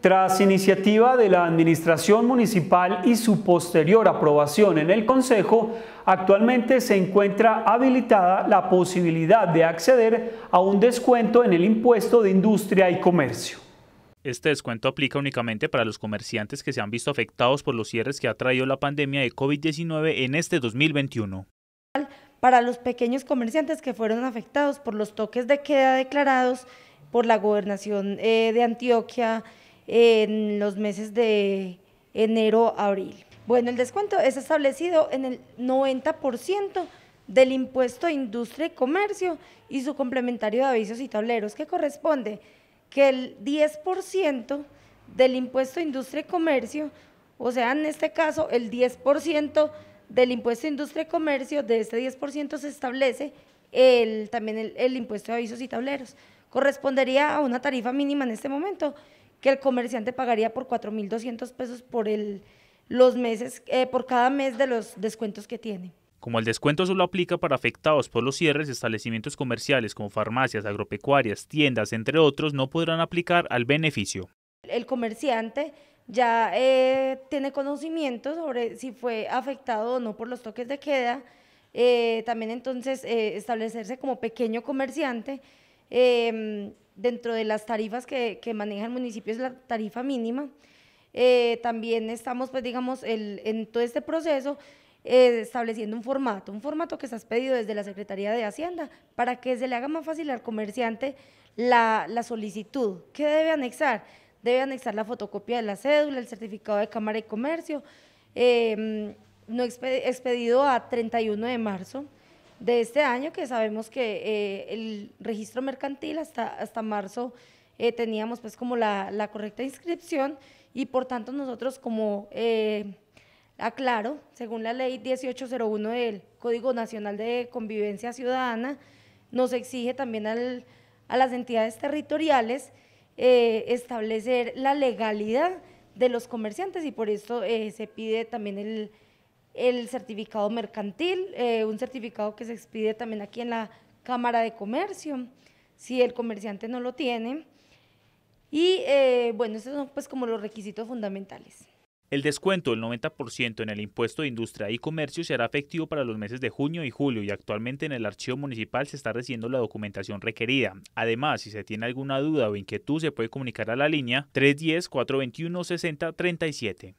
Tras iniciativa de la Administración Municipal y su posterior aprobación en el Consejo, actualmente se encuentra habilitada la posibilidad de acceder a un descuento en el impuesto de industria y comercio. Este descuento aplica únicamente para los comerciantes que se han visto afectados por los cierres que ha traído la pandemia de COVID-19 en este 2021 para los pequeños comerciantes que fueron afectados por los toques de queda declarados por la gobernación eh, de Antioquia en los meses de enero, abril. Bueno, el descuento es establecido en el 90% del impuesto de industria y comercio y su complementario de avisos y tableros, que corresponde que el 10% del impuesto de industria y comercio, o sea, en este caso, el 10% del impuesto de industria y comercio, de este 10% se establece el, también el, el impuesto de avisos y tableros. Correspondería a una tarifa mínima en este momento que el comerciante pagaría por 4.200 pesos por el, los meses, eh, por cada mes de los descuentos que tiene. Como el descuento solo aplica para afectados por los cierres, establecimientos comerciales como farmacias, agropecuarias, tiendas, entre otros, no podrán aplicar al beneficio. El comerciante ya eh, tiene conocimiento sobre si fue afectado o no por los toques de queda. Eh, también entonces establecerse como pequeño comerciante Em, dentro de las tarifas que, maneja el municipio es la tarifa mínima. Eh, también estamos, pues digamos, el, en todo este proceso eh, estableciendo un formato, un formato que se ha pedido desde la Secretaría de Hacienda para que se le haga más fácil al comerciante la, la solicitud. ¿Qué debe anexar? Debe anexar la fotocopia de la cédula, el certificado de Cámara de Comercio, em, no expedido a 31 de marzo de este año, que sabemos que eh, el registro mercantil hasta, hasta marzo eh, teníamos pues como la, correcta inscripción y por tanto nosotros como eh, aclaro, según la ley 1801 del Código Nacional de Convivencia Ciudadana, nos exige también a las entidades territoriales establecer la legalidad de los comerciantes y por esto se pide también el el certificado mercantil, eh, un certificado que se expide también aquí en la Cámara de Comercio, si el comerciante no lo tiene. Y eh, bueno, esos son pues como los requisitos fundamentales. El descuento del 90% en el impuesto de industria y comercio será efectivo para los meses de junio y julio y actualmente en el archivo municipal se está recibiendo la documentación requerida. Además, si se tiene alguna duda o inquietud se puede comunicar a la línea 310-421-6037.